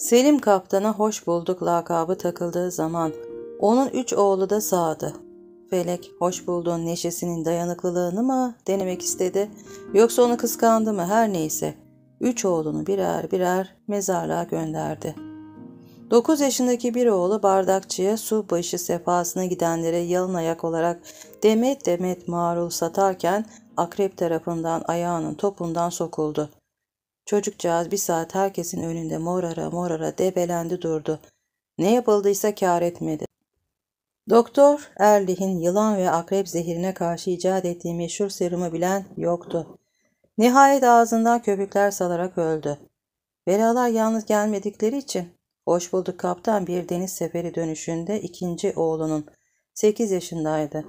Selim kaptana hoş bulduk lakabı takıldığı zaman onun üç oğlu da sağdı. Felek hoş bulduğun neşesinin dayanıklılığını mı denemek istedi yoksa onu kıskandı mı her neyse üç oğlunu birer birer mezarlığa gönderdi. Dokuz yaşındaki bir oğlu bardakçıya su başı sefasına gidenlere yalın ayak olarak demet demet marul satarken akrep tarafından ayağının topundan sokuldu. Çocukcağız bir saat herkesin önünde morara morara debelendi durdu. Ne yapıldıysa kar etmedi. Doktor Erlih'in yılan ve akrep zehirine karşı icat ettiği meşhur serumu bilen yoktu. Nihayet ağzından köpükler salarak öldü. Belalar yalnız gelmedikleri için hoş bulduk kaptan bir deniz seferi dönüşünde ikinci oğlunun 8 yaşındaydı.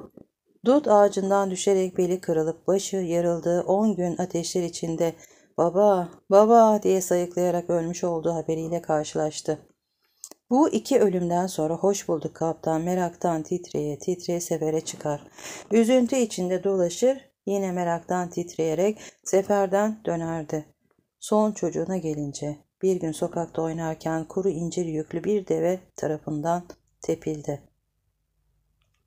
Dut ağacından düşerek beli kırılıp başı yarıldığı 10 gün ateşler içinde baba, baba diye sayıklayarak ölmüş olduğu haberiyle karşılaştı. Bu iki ölümden sonra hoş bulduk kaptan meraktan titreye titreye sefere çıkar. Üzüntü içinde dolaşır yine meraktan titreyerek seferden dönerdi. Son çocuğuna gelince bir gün sokakta oynarken kuru incir yüklü bir deve tarafından tepildi.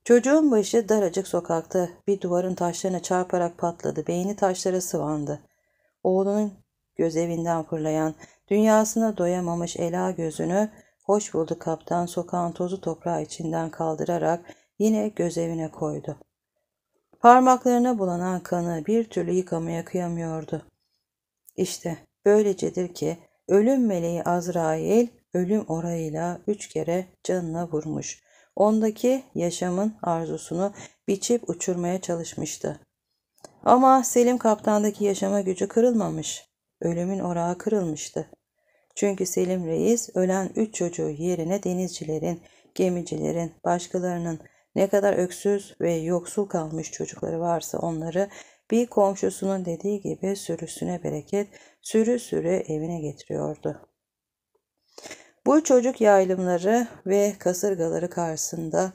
Çocuğun başı daracık sokakta bir duvarın taşlarına çarparak patladı. Beyni taşlara sıvandı oğlunun göz evinden fırlayan, dünyasına doyamamış ela gözünü hoş buldu kaptan sokağın tozu toprağı içinden kaldırarak yine göz evine koydu. Parmaklarına bulanan kanı bir türlü yıkamaya kıyamıyordu. İşte böylecedir ki ölüm meleği Azrail ölüm orayıyla üç kere canına vurmuş. Ondaki yaşamın arzusunu biçip uçurmaya çalışmıştı. Ama Selim kaptandaki yaşama gücü kırılmamış. Ölümün orağı kırılmıştı. Çünkü Selim Reis ölen üç çocuğu yerine denizcilerin, gemicilerin, başkalarının ne kadar öksüz ve yoksul kalmış çocukları varsa onları bir komşusunun dediği gibi sürüsüne bereket sürü sürü evine getiriyordu. Bu çocuk yayılımları ve kasırgaları karşısında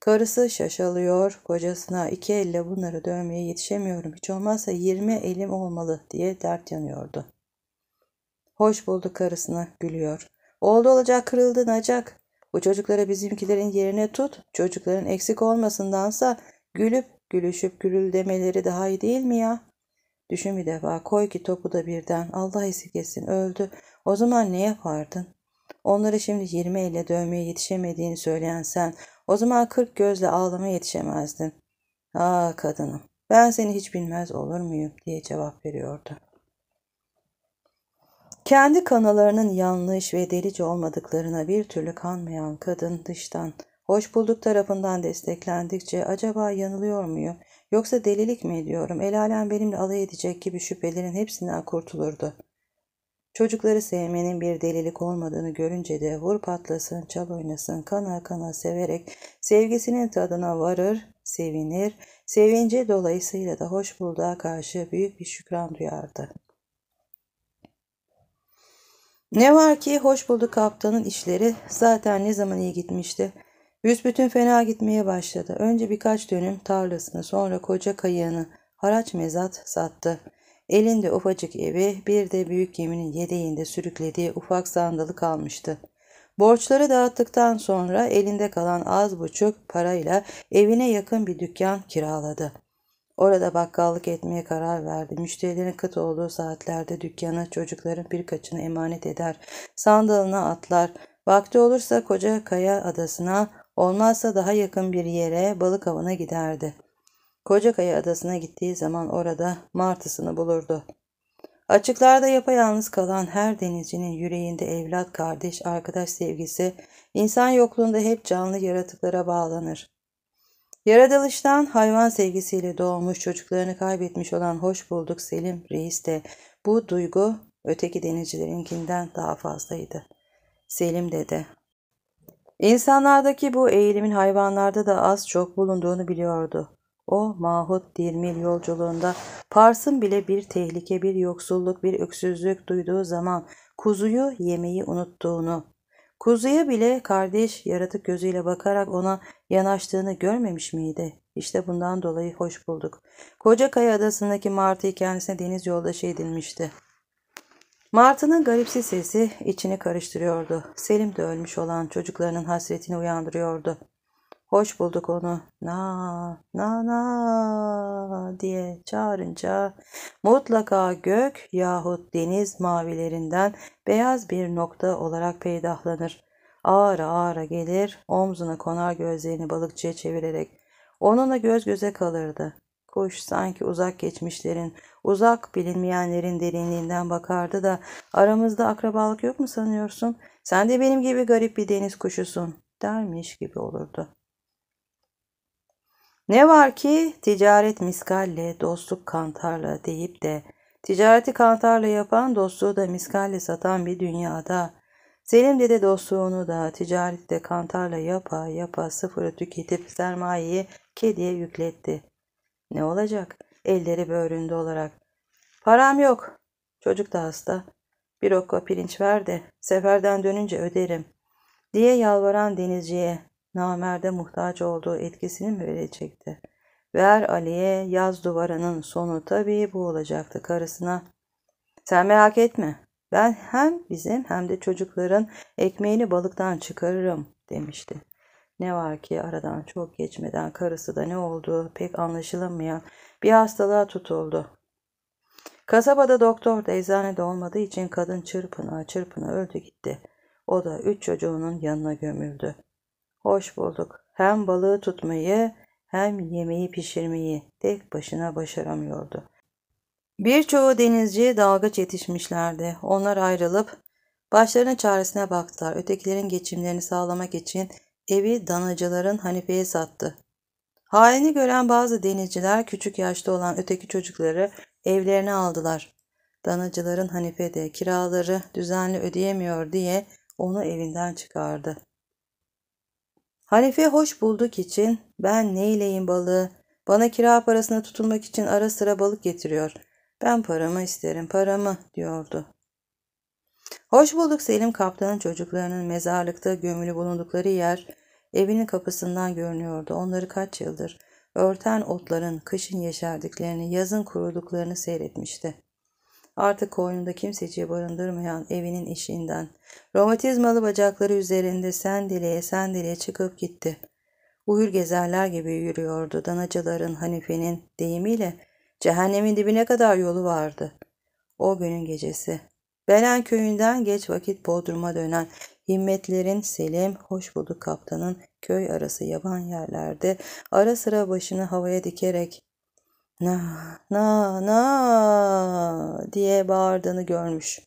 Karısı şaşalıyor. Kocasına iki elle bunları dövmeye yetişemiyorum. Hiç olmazsa yirmi elim olmalı diye dert yanıyordu. Hoş buldu karısına gülüyor. Oldu olacak kırıldın acak. Bu çocuklara bizimkilerin yerine tut. Çocukların eksik olmasındansa gülüp gülüşüp gürül demeleri daha iyi değil mi ya? Düşün bir defa koy ki topu da birden Allah kesin öldü. O zaman ne yapardın? Onları şimdi 20 elle dövmeye yetişemediğini söyleyen sen o zaman kırk gözle ağlama yetişemezdin. Ah kadınım, ben seni hiç bilmez olur muyum diye cevap veriyordu. Kendi kanalarının yanlış ve delice olmadıklarına bir türlü kanmayan kadın dıştan, hoş bulduk tarafından desteklendikçe acaba yanılıyor muyum, yoksa delilik mi ediyorum, el alem benimle alay edecek gibi şüphelerin hepsinden kurtulurdu. Çocukları sevmenin bir delilik olmadığını görünce de vur patlasın, çal oynasın, kana kana severek sevgisinin tadına varır, sevinir, sevince dolayısıyla da hoşbulluğa karşı büyük bir şükran duyardı. Ne var ki hoşbulduk kaptanın işleri zaten ne zaman iyi gitmişti. Büsbütün fena gitmeye başladı. Önce birkaç dönüm tarlasını sonra koca kayığını haraç mezat sattı. Elinde ufacık evi, bir de büyük geminin yedeğinde sürüklediği ufak sandalı kalmıştı. Borçları dağıttıktan sonra elinde kalan az buçuk parayla evine yakın bir dükkan kiraladı. Orada bakkallık etmeye karar verdi. Müşterilerin kıt olduğu saatlerde dükkanı çocukların birkaçını emanet eder. Sandalına atlar. Vakti olursa koca kaya adasına, olmazsa daha yakın bir yere balık avına giderdi. Kocakaya adasına gittiği zaman orada martısını bulurdu. Açıklarda yapayalnız kalan her denizcinin yüreğinde evlat, kardeş, arkadaş sevgisi, insan yokluğunda hep canlı yaratıklara bağlanır. Yaradılıştan hayvan sevgisiyle doğmuş çocuklarını kaybetmiş olan hoş bulduk Selim Reis de bu duygu öteki denizcilerinkinden daha fazlaydı. Selim dedi. İnsanlardaki bu eğilimin hayvanlarda da az çok bulunduğunu biliyordu. O mahut dirmil yolculuğunda Pars'ın bile bir tehlike, bir yoksulluk, bir öksüzlük duyduğu zaman kuzuyu yemeyi unuttuğunu, kuzuya bile kardeş yaratık gözüyle bakarak ona yanaştığını görmemiş miydi? İşte bundan dolayı hoş bulduk. Koca Kocakaya adasındaki Martı'yı kendisine deniz yoldaşı edinmişti. Martı'nın garipsi sesi içini karıştırıyordu. Selim de ölmüş olan çocuklarının hasretini uyandırıyordu. Hoş bulduk onu. Na na na diye çağırınca mutlaka gök yahut deniz mavilerinden beyaz bir nokta olarak peydahlanır. Ağır ağır gelir, omzuna konar gözlerini balıkçıya çevirerek. Onunla göz göze kalırdı. Kuş sanki uzak geçmişlerin, uzak bilinmeyenlerin derinliğinden bakardı da aramızda akrabalık yok mu sanıyorsun? Sen de benim gibi garip bir deniz kuşusun dermiş gibi olurdu. Ne var ki ticaret miskalle, dostluk kantarla deyip de ticareti kantarla yapan dostluğu da miskalle satan bir dünyada Selim dede dostluğunu da ticarette kantarla yapa yapa sıfırı tüketip sermayeyi kediye yükletti. Ne olacak? Elleri böğründe olarak. Param yok. Çocuk da hasta. Bir okka pirinç ver de seferden dönünce öderim diye yalvaran denizciye namerde muhtaç olduğu etkisini mi verecekti? Ver Ali'ye yaz duvarının sonu tabii bu olacaktı karısına. Sen merak etme ben hem bizim hem de çocukların ekmeğini balıktan çıkarırım demişti. Ne var ki aradan çok geçmeden karısı da ne olduğu pek anlaşılamayan bir hastalığa tutuldu. Kasabada doktor da eczane de olmadığı için kadın çırpına çırpına öldü gitti. O da üç çocuğunun yanına gömüldü. Hoş bulduk. Hem balığı tutmayı hem yemeği pişirmeyi tek başına başaramıyordu. Birçoğu denizci dalgıç yetişmişlerdi. Onlar ayrılıp başlarına çaresine baktılar. Ötekilerin geçimlerini sağlamak için evi danacıların Hanife'ye sattı. Halini gören bazı denizciler küçük yaşta olan öteki çocukları evlerine aldılar. Danacıların Hanife de kiraları düzenli ödeyemiyor diye onu evinden çıkardı. Hanife hoş bulduk için ben neyleyim balığı? Bana kira parasına tutulmak için ara sıra balık getiriyor. Ben paramı isterim paramı diyordu. Hoş bulduk Selim kaptanın çocuklarının mezarlıkta gömülü bulundukları yer evinin kapısından görünüyordu. Onları kaç yıldır örten otların kışın yeşerdiklerini, yazın kuruduklarını seyretmişti artık koynunda kimseci barındırmayan evinin işinden. Romatizmalı bacakları üzerinde sendeleye sendeleye çıkıp gitti. Uyur gezerler gibi yürüyordu danacıların Hanife'nin deyimiyle cehennemin dibine kadar yolu vardı. O günün gecesi. Belen köyünden geç vakit Bodrum'a dönen himmetlerin Selim hoş bulduk kaptanın köy arası yaban yerlerde ara sıra başını havaya dikerek na na na diye bağırdığını görmüş.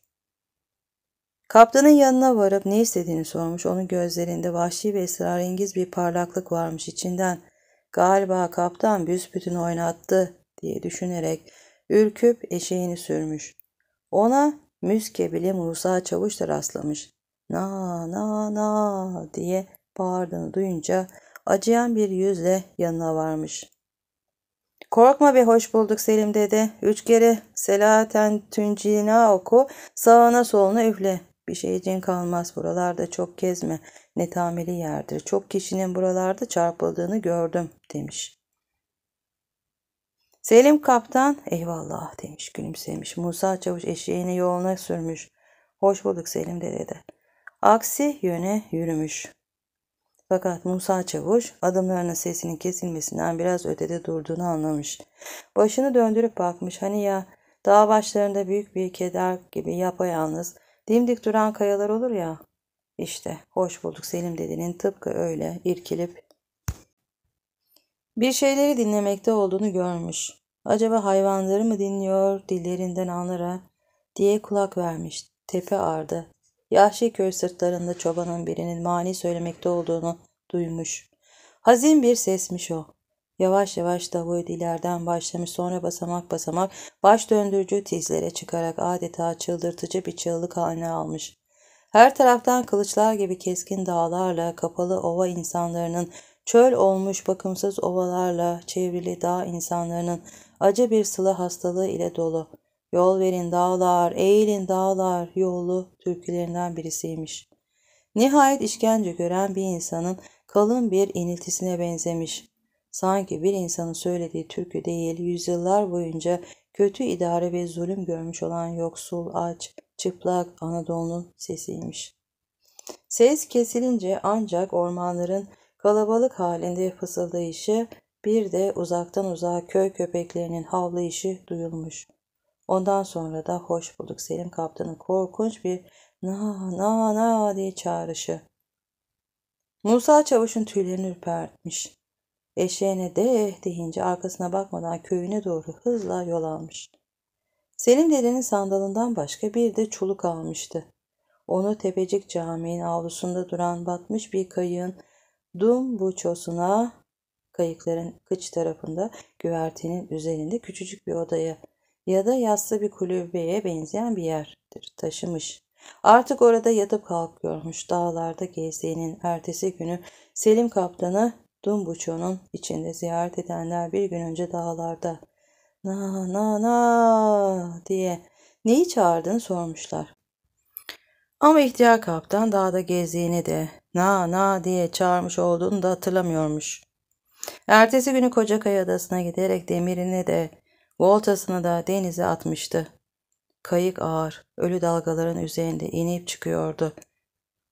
Kaptanın yanına varıp ne istediğini sormuş. Onun gözlerinde vahşi ve ısrarengiz bir parlaklık varmış içinden. Galiba kaptan büsbütün oynattı diye düşünerek ürküp eşeğini sürmüş. Ona müskebili bile Musa Çavuş da rastlamış. Na na na diye bağırdığını duyunca acıyan bir yüzle yanına varmış. Korkma ve hoş bulduk Selim dedi. Üç kere Selaten Tüncina oku, sağına soluna üfle. Bir şey için kalmaz buralarda çok gezme. netameli yerdir. Çok kişinin buralarda çarpıldığını gördüm demiş. Selim kaptan eyvallah demiş gülümsemiş. Musa çavuş eşeğini yoluna sürmüş. Hoş bulduk Selim de dedi. Aksi yöne yürümüş. Fakat Musa Çavuş adımlarının sesinin kesilmesinden biraz ötede durduğunu anlamış. Başını döndürüp bakmış hani ya dağ başlarında büyük bir keder gibi yapayalnız dimdik duran kayalar olur ya. İşte hoş bulduk Selim dedinin tıpkı öyle irkilip bir şeyleri dinlemekte olduğunu görmüş. Acaba hayvanları mı dinliyor dillerinden anlara diye kulak vermiş. Tepe ardı. Yahşi köy sırtlarında çobanın birinin mani söylemekte olduğunu duymuş. Hazin bir sesmiş o. Yavaş yavaş davul ilerden başlamış sonra basamak basamak baş döndürücü tizlere çıkarak adeta çıldırtıcı bir çığlık haline almış. Her taraftan kılıçlar gibi keskin dağlarla kapalı ova insanlarının çöl olmuş bakımsız ovalarla çevrili dağ insanlarının acı bir sıla hastalığı ile dolu. Yol verin dağlar, eğilin dağlar yolu türkülerinden birisiymiş. Nihayet işkence gören bir insanın kalın bir iniltisine benzemiş. Sanki bir insanın söylediği türkü değil, yüzyıllar boyunca kötü idare ve zulüm görmüş olan yoksul, aç, çıplak Anadolu'nun sesiymiş. Ses kesilince ancak ormanların kalabalık halinde fısıldayışı, bir de uzaktan uzağa köy köpeklerinin havlayışı duyulmuş.'' Ondan sonra da hoş bulduk Selim kaptanın korkunç bir na na na diye çağrışı. Musa çavuşun tüylerini ürpertmiş. Eşeğine de deyince arkasına bakmadan köyüne doğru hızla yol almış. Selim dedenin sandalından başka bir de çuluk almıştı. Onu Tepecik caminin avlusunda duran batmış bir kayığın dum buçosuna kayıkların kıç tarafında güvertenin üzerinde küçücük bir odaya ya da yassı bir kulübeye benzeyen bir yerdir. Taşımış. Artık orada yatıp kalkıyormuş dağlarda gezdiğinin ertesi günü Selim Kaptan'ı Dumbuço'nun içinde ziyaret edenler bir gün önce dağlarda na na na diye neyi çağırdığını sormuşlar. Ama ihtiyar kaptan dağda gezdiğini de na na diye çağırmış olduğunu da hatırlamıyormuş. Ertesi günü Kocakaya Adası'na giderek demirini de Voltasını da denize atmıştı. Kayık ağır, ölü dalgaların üzerinde inip çıkıyordu.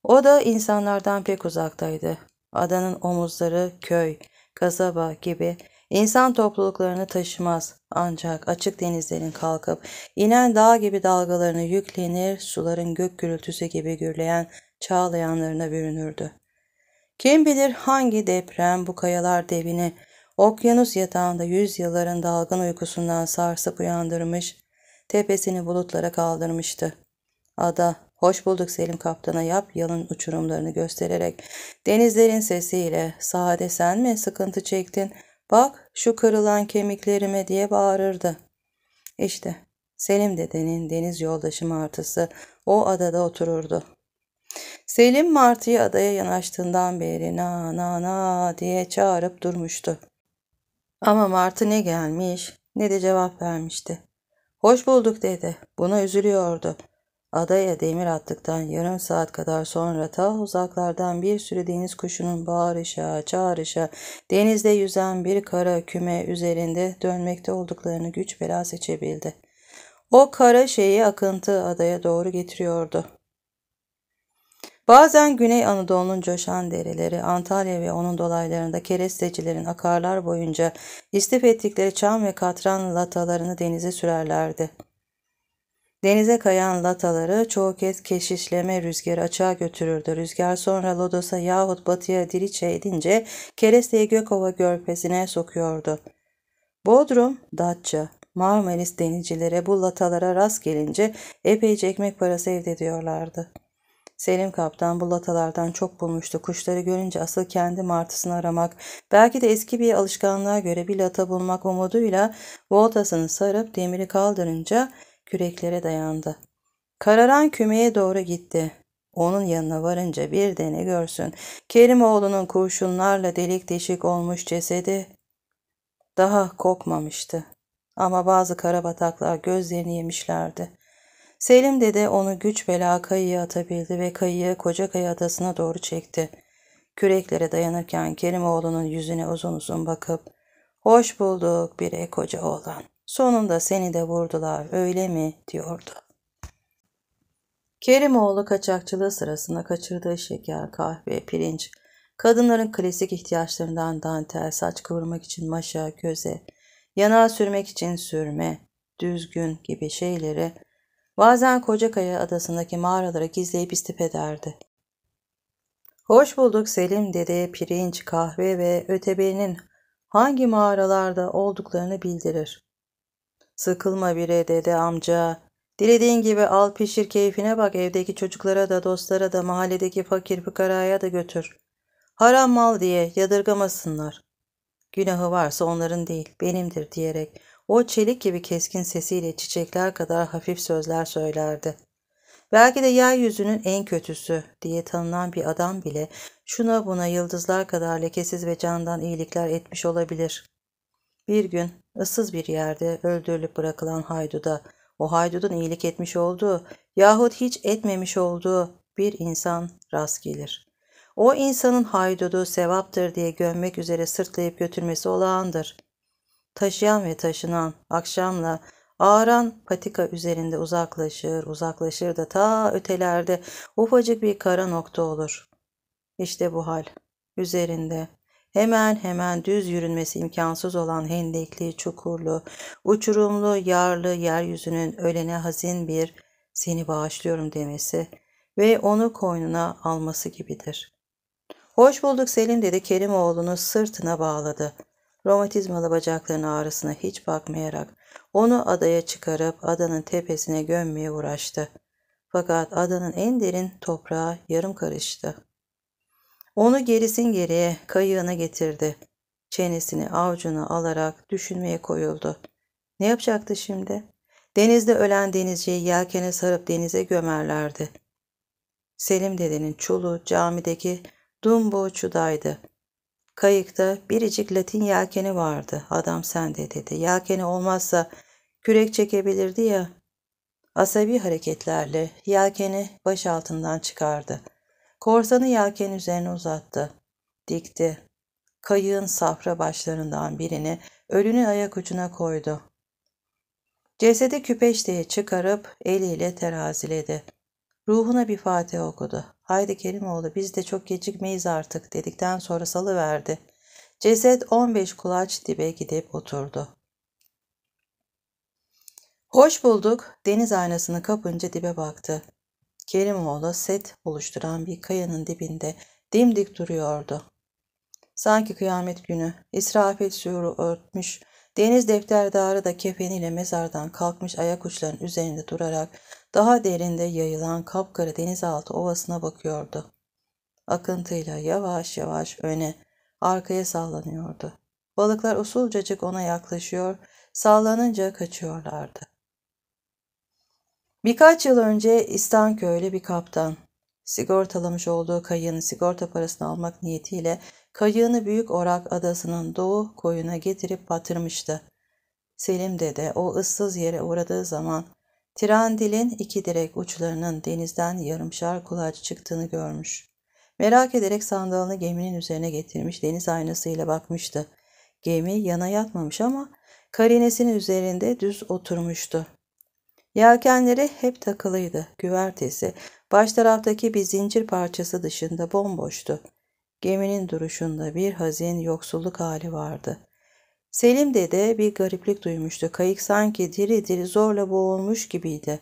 O da insanlardan pek uzaktaydı. Adanın omuzları köy, kasaba gibi insan topluluklarını taşımaz ancak açık denizlerin kalkıp inen dağ gibi dalgalarını yüklenir, suların gök gürültüsü gibi gürleyen çağlayanlarına bürünürdü. Kim bilir hangi deprem bu kayalar devini, Okyanus yatağında yüzyılların dalgın uykusundan sarsıp uyandırmış, tepesini bulutlara kaldırmıştı. Ada, hoş bulduk Selim kaptana yap yalın uçurumlarını göstererek. Denizlerin sesiyle, sade sen mi sıkıntı çektin? Bak şu kırılan kemiklerime diye bağırırdı. İşte Selim dedenin deniz yoldaşı martısı o adada otururdu. Selim martıyı adaya yanaştığından beri na na na diye çağırıp durmuştu. Ama Martı ne gelmiş ne de cevap vermişti. Hoş bulduk dedi. Buna üzülüyordu. Adaya demir attıktan yarım saat kadar sonra ta uzaklardan bir sürü deniz kuşunun bağırışa, çağrışa, denizde yüzen bir kara küme üzerinde dönmekte olduklarını güç bela seçebildi. O kara şeyi akıntı adaya doğru getiriyordu. Bazen Güney Anadolu'nun coşan dereleri, Antalya ve onun dolaylarında kerestecilerin akarlar boyunca istif ettikleri çam ve katran latalarını denize sürerlerdi. Denize kayan lataları çoğu kez keşişleme rüzgarı açığa götürürdü. Rüzgar sonra Lodos'a yahut batıya diri çeydince keresteyi Gökova görpesine sokuyordu. Bodrum, Datça, Marmaris denizcilere bu latalara rast gelince epeyce ekmek parası elde ediyorlardı. Selim kaptan bu latalardan çok bulmuştu. Kuşları görünce asıl kendi martısını aramak, belki de eski bir alışkanlığa göre bir lata bulmak umuduyla voltasını sarıp demiri kaldırınca küreklere dayandı. Kararan kümeye doğru gitti. Onun yanına varınca bir de ne görsün. Kerimoğlu'nun kurşunlarla delik deşik olmuş cesedi daha kokmamıştı. Ama bazı karabataklar gözlerini yemişlerdi. Selim dede onu güç bela kayıya atabildi ve kayığı koca kaya adasına doğru çekti. Küreklere dayanırken Kerimoğlu'nun yüzüne uzun uzun bakıp ''Hoş bulduk bire koca oğlan. Sonunda seni de vurdular öyle mi?'' diyordu. Kerimoğlu kaçakçılığı sırasında kaçırdığı şeker, kahve, pirinç, kadınların klasik ihtiyaçlarından dantel, saç kıvırmak için maşa, köze, yanağı sürmek için sürme, düzgün gibi şeyleri Bazen Kocakaya adasındaki mağaralara gizleyip istip ederdi. Hoş bulduk Selim dede pirinç, kahve ve ötebenin hangi mağaralarda olduklarını bildirir. Sıkılma bire dede amca. Dilediğin gibi al pişir keyfine bak evdeki çocuklara da dostlara da mahalledeki fakir fıkaraya da götür. Haram mal diye yadırgamasınlar. Günahı varsa onların değil benimdir diyerek o çelik gibi keskin sesiyle çiçekler kadar hafif sözler söylerdi. Belki de yeryüzünün en kötüsü diye tanınan bir adam bile şuna buna yıldızlar kadar lekesiz ve candan iyilikler etmiş olabilir. Bir gün ıssız bir yerde öldürülüp bırakılan hayduda, o haydudun iyilik etmiş olduğu yahut hiç etmemiş olduğu bir insan rast gelir. O insanın haydudu sevaptır diye gömmek üzere sırtlayıp götürmesi olağandır taşıyan ve taşınan, akşamla ağaran patika üzerinde uzaklaşır, uzaklaşır da ta ötelerde ufacık bir kara nokta olur. İşte bu hal. Üzerinde hemen hemen düz yürünmesi imkansız olan hendekli, çukurlu, uçurumlu, yarlı yeryüzünün ölene hazin bir seni bağışlıyorum demesi ve onu koynuna alması gibidir. Hoş bulduk Selim dedi Kerimoğlu'nu sırtına bağladı romatizmalı bacaklarının ağrısına hiç bakmayarak onu adaya çıkarıp adanın tepesine gömmeye uğraştı. Fakat adanın en derin toprağa yarım karıştı. Onu gerisin geriye kayığına getirdi. Çenesini avcuna alarak düşünmeye koyuldu. Ne yapacaktı şimdi? Denizde ölen denizciyi yelkene sarıp denize gömerlerdi. Selim dedenin çulu camideki dumbo dumboğuçudaydı. Kayıkta biricik Latin yelkeni vardı. Adam sende dedi. Yelkeni olmazsa kürek çekebilirdi ya. Asabi hareketlerle yelkeni baş altından çıkardı. Korsanı yelken üzerine uzattı. Dikti. Kayığın safra başlarından birini ölünün ayak ucuna koydu. Cesedi küpeşteye çıkarıp eliyle teraziledi. Ruhuna bir fatih okudu. Haydi Kerimoğlu biz de çok gecikmeyiz artık dedikten sonra salı verdi. Ceset 15 kulaç dibe gidip oturdu. Hoş bulduk. Deniz aynasını kapınca dibe baktı. Kerimoğlu set oluşturan bir kayanın dibinde dimdik duruyordu. Sanki kıyamet günü İsrafil suyuru örtmüş, deniz defterdarı da kefeniyle mezardan kalkmış ayak uçlarının üzerinde durarak daha derinde yayılan kapkara denizaltı ovasına bakıyordu. Akıntıyla yavaş yavaş öne, arkaya sallanıyordu. Balıklar usulcacık ona yaklaşıyor, sallanınca kaçıyorlardı. Birkaç yıl önce İstanköylü bir kaptan, sigortalamış olduğu kayığını sigorta parasını almak niyetiyle kayığını Büyük Orak Adası'nın doğu koyuna getirip batırmıştı. Selim dede o ıssız yere uğradığı zaman Tirandil'in iki direk uçlarının denizden yarımşar kulaç çıktığını görmüş. Merak ederek sandalını geminin üzerine getirmiş deniz aynasıyla bakmıştı. Gemi yana yatmamış ama karinesinin üzerinde düz oturmuştu. Yelkenleri hep takılıydı. Güvertesi baş taraftaki bir zincir parçası dışında bomboştu. Geminin duruşunda bir hazin yoksulluk hali vardı. Selim dede bir gariplik duymuştu. Kayık sanki diri diri zorla boğulmuş gibiydi.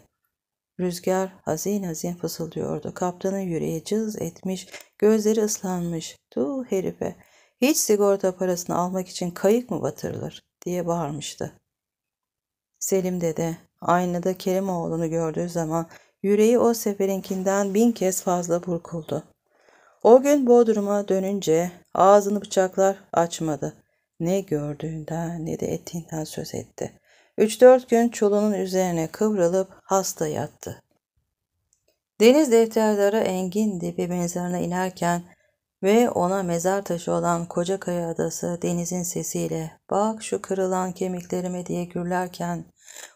Rüzgar hazin hazin fısıldıyordu. Kaptanın yüreği cız etmiş, gözleri ıslanmış. Tu herife, hiç sigorta parasını almak için kayık mı batırılır diye bağırmıştı. Selim dede aynada Kerimoğlu'nu gördüğü zaman yüreği o seferinkinden bin kez fazla burkuldu. O gün Bodrum'a dönünce ağzını bıçaklar açmadı. Ne gördüğünden ne de ettiğinden söz etti. Üç dört gün çulunun üzerine kıvrılıp hasta yattı. Deniz defterdarı engindi ve mezarına inerken ve ona mezar taşı olan koca kaya adası denizin sesiyle bak şu kırılan kemiklerime diye gürlerken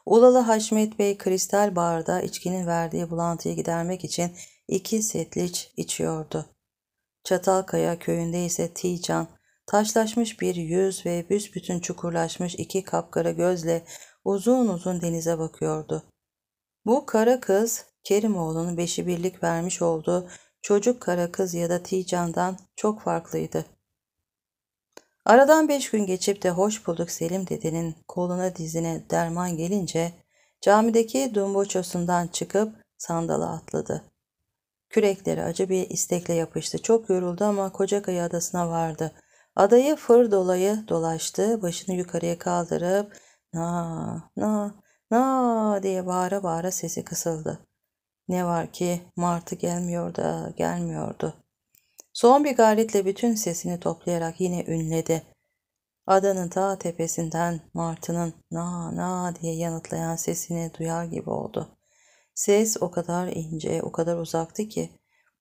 Ulalı Haşmet Bey kristal barda içkinin verdiği bulantıyı gidermek için iki setliç içiyordu. Çatalkaya köyünde ise Tijan Taşlaşmış bir yüz ve büsbütün çukurlaşmış iki kapkara gözle uzun uzun denize bakıyordu. Bu kara kız Kerimoğlu'nun beşi birlik vermiş olduğu çocuk kara kız ya da Tican'dan çok farklıydı. Aradan beş gün geçip de hoş bulduk Selim dedenin koluna dizine derman gelince camideki dumboçosundan çıkıp sandala atladı. Kürekleri acı bir istekle yapıştı. Çok yoruldu ama Kocakaya adasına vardı. Adayı fır dolayı dolaştı. Başını yukarıya kaldırıp na na na diye bağıra bağıra sesi kısıldı. Ne var ki martı gelmiyor da gelmiyordu. Son bir gayretle bütün sesini toplayarak yine ünledi. Adanın ta tepesinden martının na na diye yanıtlayan sesini duyar gibi oldu. Ses o kadar ince, o kadar uzaktı ki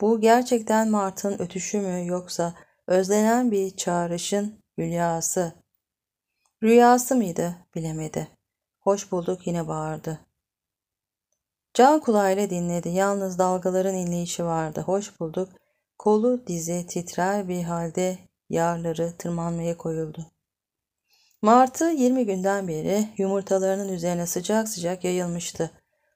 bu gerçekten martın ötüşü mü yoksa özlenen bir çağrışın hülyası. Rüyası mıydı bilemedi. Hoş bulduk yine bağırdı. Can kulağıyla dinledi. Yalnız dalgaların inleyişi vardı. Hoş bulduk. Kolu dizi titrer bir halde yarları tırmanmaya koyuldu. Martı 20 günden beri yumurtalarının üzerine sıcak sıcak yayılmıştı.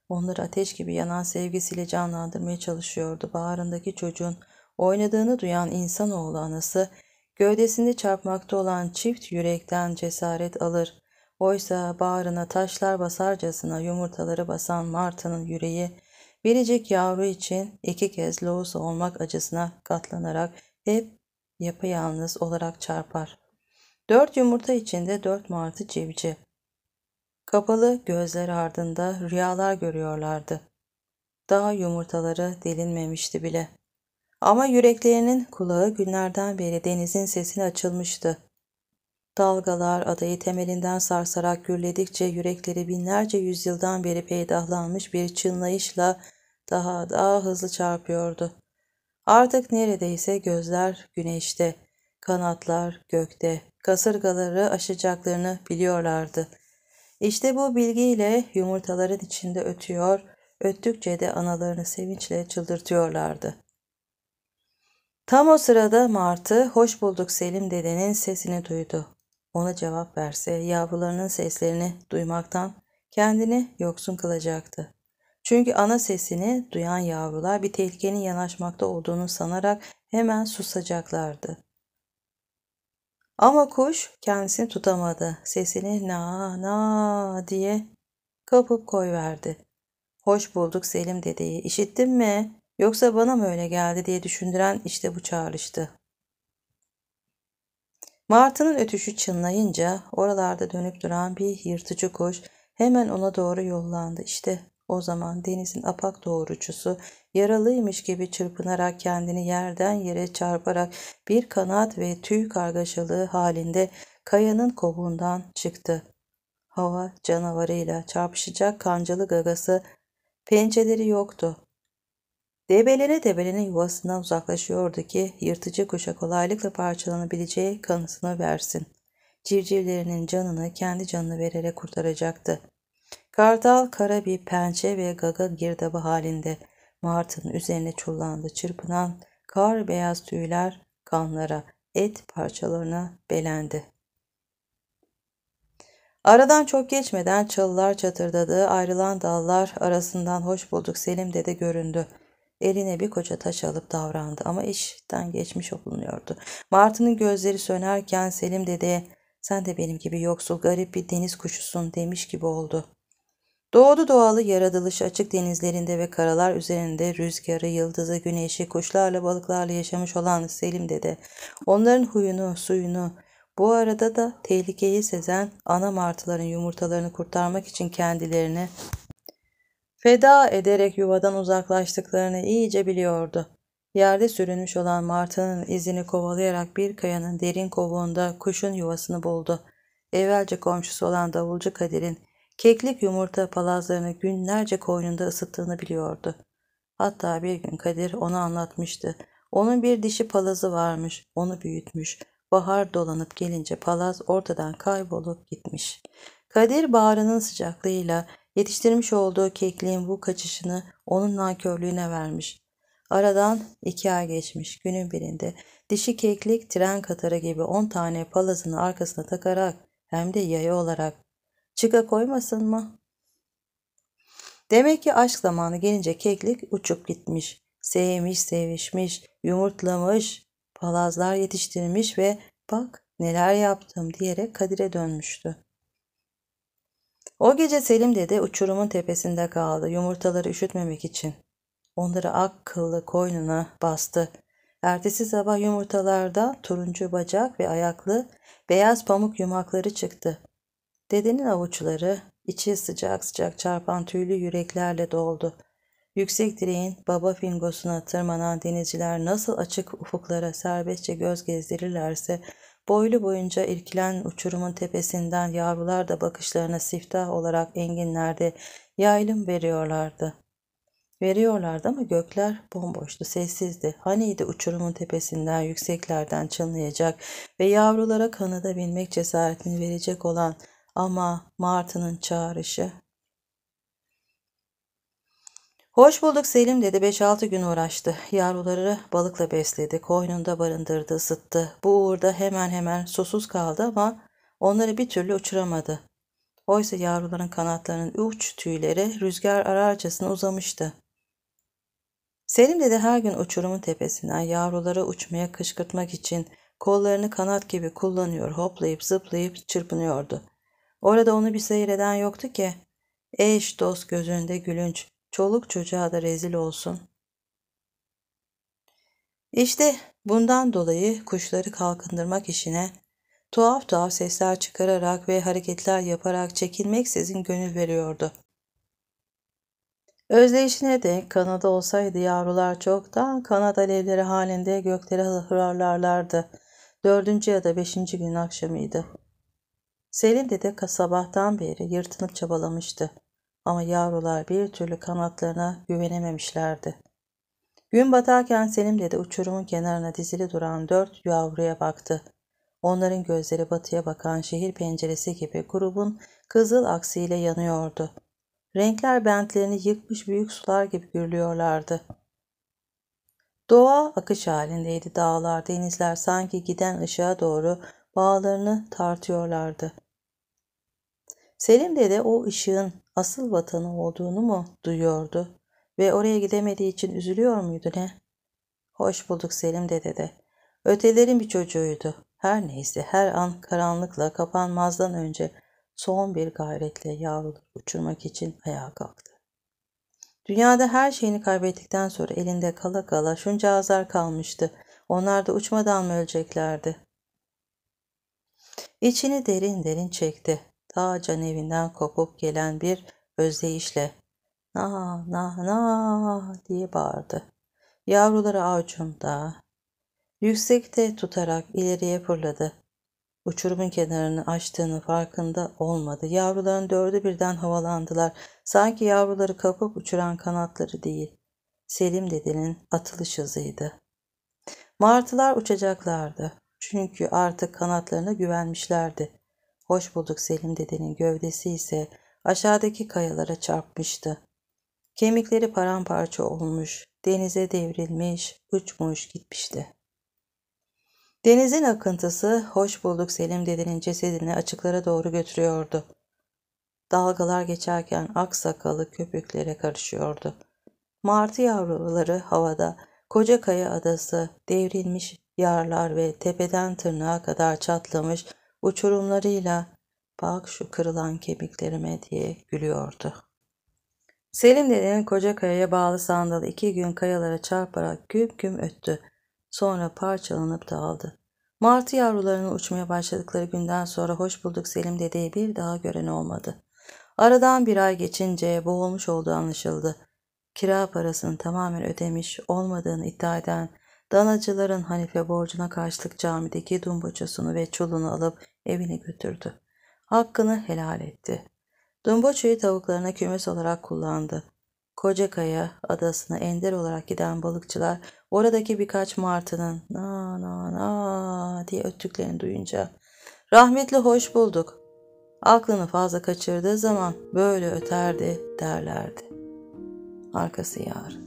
Onları ateş gibi yanan sevgisiyle canlandırmaya çalışıyordu. Bağrındaki çocuğun Oynadığını duyan insanoğlu anası, gövdesini çarpmakta olan çift yürekten cesaret alır. Oysa bağrına taşlar basarcasına yumurtaları basan Marta'nın yüreği, biricik yavru için iki kez loğusa olmak acısına katlanarak hep yapayalnız olarak çarpar. Dört yumurta içinde dört martı civciv. Kapalı gözler ardında rüyalar görüyorlardı. Daha yumurtaları delinmemişti bile. Ama yüreklerinin kulağı günlerden beri denizin sesine açılmıştı. Dalgalar adayı temelinden sarsarak gürledikçe yürekleri binlerce yüzyıldan beri peydahlanmış bir çınlayışla daha daha hızlı çarpıyordu. Artık neredeyse gözler güneşte, kanatlar gökte, kasırgaları aşacaklarını biliyorlardı. İşte bu bilgiyle yumurtaların içinde ötüyor, öttükçe de analarını sevinçle çıldırtıyorlardı. Tam o sırada Martı hoş bulduk Selim dedenin sesini duydu. Ona cevap verse yavrularının seslerini duymaktan kendini yoksun kılacaktı. Çünkü ana sesini duyan yavrular bir tehlikenin yanaşmakta olduğunu sanarak hemen susacaklardı. Ama kuş kendisini tutamadı. Sesini na na diye kapıp koyverdi. Hoş bulduk Selim dedeyi. işittin mi? Yoksa bana mı öyle geldi diye düşündüren işte bu çağrıştı. Martının ötüşü çınlayınca oralarda dönüp duran bir yırtıcı kuş hemen ona doğru yollandı. İşte o zaman denizin apak doğrucusu yaralıymış gibi çırpınarak kendini yerden yere çarparak bir kanat ve tüy kargaşalığı halinde kayanın kovuğundan çıktı. Hava canavarıyla çarpışacak kancalı gagası pencereleri yoktu. Debelene debelene yuvasından uzaklaşıyordu ki yırtıcı kuşa kolaylıkla parçalanabileceği kanısını versin. Civcivlerinin canını kendi canını vererek kurtaracaktı. Kartal kara bir pençe ve gaga girdabı halinde Mart'ın üzerine çullandı çırpınan kar beyaz tüyler kanlara, et parçalarına belendi. Aradan çok geçmeden çalılar çatırdadı, ayrılan dallar arasından hoş bulduk Selim dede göründü. Eline bir koca taş alıp davrandı ama işten geçmiş olunuyordu. Martı'nın gözleri sönerken Selim dedeye sen de benim gibi yoksul garip bir deniz kuşusun demiş gibi oldu. Doğdu doğalı yaratılışı açık denizlerinde ve karalar üzerinde rüzgarı, yıldızı, güneşi, kuşlarla, balıklarla yaşamış olan Selim dede, onların huyunu, suyunu, bu arada da tehlikeyi sezen ana martıların yumurtalarını kurtarmak için kendilerini Feda ederek yuvadan uzaklaştıklarını iyice biliyordu. Yerde sürünmüş olan martının izini kovalayarak bir kayanın derin kovuğunda kuşun yuvasını buldu. Evvelce komşusu olan davulcu Kadir'in keklik yumurta palazlarını günlerce koynunda ısıttığını biliyordu. Hatta bir gün Kadir onu anlatmıştı. Onun bir dişi palazı varmış, onu büyütmüş. Bahar dolanıp gelince palaz ortadan kaybolup gitmiş. Kadir bağrının sıcaklığıyla Yetiştirmiş olduğu kekliğin bu kaçışını onun nankörlüğüne vermiş. Aradan iki ay geçmiş. Günün birinde dişi keklik tren katarı gibi on tane palazını arkasına takarak hem de yaya olarak çıka koymasın mı? Demek ki aşk zamanı gelince keklik uçup gitmiş. Sevmiş, sevişmiş, yumurtlamış, palazlar yetiştirmiş ve bak neler yaptım diyerek Kadir'e dönmüştü. O gece Selim dede uçurumun tepesinde kaldı yumurtaları üşütmemek için. Onları akıllı koynuna bastı. Ertesi sabah yumurtalarda turuncu bacak ve ayaklı beyaz pamuk yumakları çıktı. Dedenin avuçları içi sıcak sıcak çarpan tüylü yüreklerle doldu. Yüksek direğin baba fingosuna tırmanan denizciler nasıl açık ufuklara serbestçe göz gezdirirlerse Boylu boyunca irkilen uçurumun tepesinden yavrular da bakışlarına siftah olarak enginlerde yaylım veriyorlardı. Veriyorlardı ama gökler bomboştu, sessizdi. Haniydi uçurumun tepesinden, yükseklerden çınlayacak ve yavrulara kanıda binmek cesaretini verecek olan ama martının çağrışı Hoş bulduk Selim dedi. 5-6 gün uğraştı. Yavruları balıkla besledi. Koynunda barındırdı, ısıttı. Bu uğurda hemen hemen susuz kaldı ama onları bir türlü uçuramadı. Oysa yavruların kanatlarının uç tüyleri rüzgar ararcasına uzamıştı. Selim dedi her gün uçurumun tepesinden yavruları uçmaya kışkırtmak için kollarını kanat gibi kullanıyor, hoplayıp zıplayıp çırpınıyordu. Orada onu bir seyreden yoktu ki. Eş dost gözünde gülünç, çoluk çocuğa da rezil olsun. İşte bundan dolayı kuşları kalkındırmak işine tuhaf tuhaf sesler çıkararak ve hareketler yaparak çekinmeksizin gönül veriyordu. Özdeyişine de Kanada olsaydı yavrular çoktan kanada alevleri halinde göklere hırarlarlardı. Dördüncü ya da beşinci gün akşamıydı. Selim dede sabahtan beri yırtınıp çabalamıştı. Ama yavrular bir türlü kanatlarına güvenememişlerdi. Gün batarken Selim dede uçurumun kenarına dizili duran dört yavruya baktı. Onların gözleri batıya bakan şehir penceresi gibi grubun kızıl aksiyle yanıyordu. Renkler bentlerini yıkmış büyük sular gibi gürlüyorlardı. Doğa akış halindeydi dağlar, denizler sanki giden ışığa doğru bağlarını tartıyorlardı. Selim dede o ışığın asıl vatanı olduğunu mu duyuyordu ve oraya gidemediği için üzülüyor muydu ne? Hoş bulduk Selim dede de. Ötelerin bir çocuğuydu. Her neyse her an karanlıkla kapanmazdan önce son bir gayretle yavruluk uçurmak için ayağa kalktı. Dünyada her şeyini kaybettikten sonra elinde kala kala şunca azar kalmıştı. Onlar da uçmadan mı öleceklerdi? İçini derin derin çekti ta can evinden kopup gelen bir özdeyişle na na na diye bağırdı. Yavruları avucumda. Yüksekte tutarak ileriye fırladı. Uçurumun kenarını açtığını farkında olmadı. Yavruların dördü birden havalandılar. Sanki yavruları kapıp uçuran kanatları değil. Selim dedenin atılış hızıydı. Martılar uçacaklardı. Çünkü artık kanatlarına güvenmişlerdi. Hoş bulduk Selim dedenin gövdesi ise aşağıdaki kayalara çarpmıştı. Kemikleri paramparça olmuş, denize devrilmiş, uçmuş gitmişti. Denizin akıntısı hoş bulduk Selim dedenin cesedini açıklara doğru götürüyordu. Dalgalar geçerken aksakalı köpüklere karışıyordu. Martı yavruları havada, koca kaya adası, devrilmiş yarlar ve tepeden tırnağa kadar çatlamış uçurumlarıyla bak şu kırılan kemiklerime diye gülüyordu. Selim dedenin koca kayaya bağlı sandalı iki gün kayalara çarparak güm güm öttü. Sonra parçalanıp dağıldı. Martı yavrularının uçmaya başladıkları günden sonra hoş bulduk Selim dedeyi bir daha gören olmadı. Aradan bir ay geçince boğulmuş olduğu anlaşıldı. Kira parasını tamamen ödemiş olmadığını iddia eden Danacıların Hanife borcuna karşılık camideki dumboçasını ve çulunu alıp evine götürdü. Hakkını helal etti. Dumboçayı tavuklarına kümes olarak kullandı. Kocakaya adasına ender olarak giden balıkçılar oradaki birkaç martının na na na diye öttüklerini duyunca rahmetli hoş bulduk. Aklını fazla kaçırdığı zaman böyle öterdi derlerdi. Arkası yar.